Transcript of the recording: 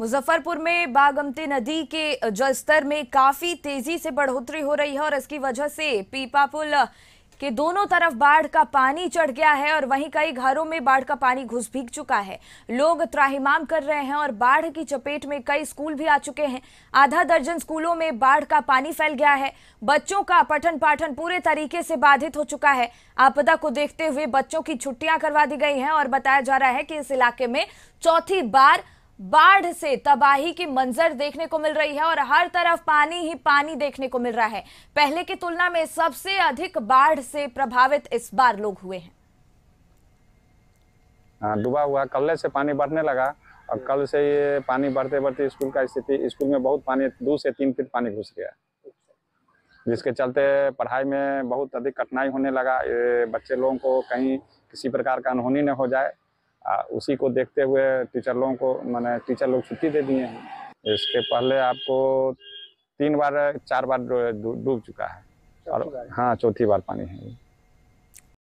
मुजफ्फरपुर में बागमती नदी के जलस्तर में काफी तेजी से बढ़ोतरी हो रही है और इसकी वजह से पीपा पुल के दोनों तरफ बाढ़ का पानी चढ़ गया है और वहीं कई घरों में बाढ़ का पानी घुस भीग चुका है लोग त्राहिमाम कर रहे हैं और बाढ़ की चपेट में कई स्कूल भी आ चुके हैं आधा दर्जन स्कूलों में बाढ़ का पानी फैल गया है बच्चों का पठन पाठन पूरे तरीके से बाधित हो चुका है आपदा को देखते हुए बच्चों की छुट्टियां करवा दी गई हैं और बताया जा रहा है कि इस इलाके में चौथी बार बाढ़ से तबाही की मंजर देखने को मिल रही है और हर तरफ पानी ही पानी देखने को मिल रहा है पहले की तुलना में सबसे अधिक बाढ़ से प्रभावित इस बार लोग हुए हैं हाँ, डूबा हुआ कल से पानी बढ़ने लगा और कल से ये पानी बढ़ते बढ़ते स्कूल का स्थिति स्कूल में बहुत पानी दो से तीन फीट पानी घुस गया जिसके चलते पढ़ाई में बहुत अधिक कठिनाई होने लगा ये बच्चे लोगों को कहीं किसी प्रकार का अनहोनी न हो जाए आ, उसी को देखते हुए टीचर लोगों को मैंने टीचर लोग छुट्टी दे दिए हैं इसके पहले आपको तीन बार चार बार डूब चुका है और हाँ चौथी बार पानी है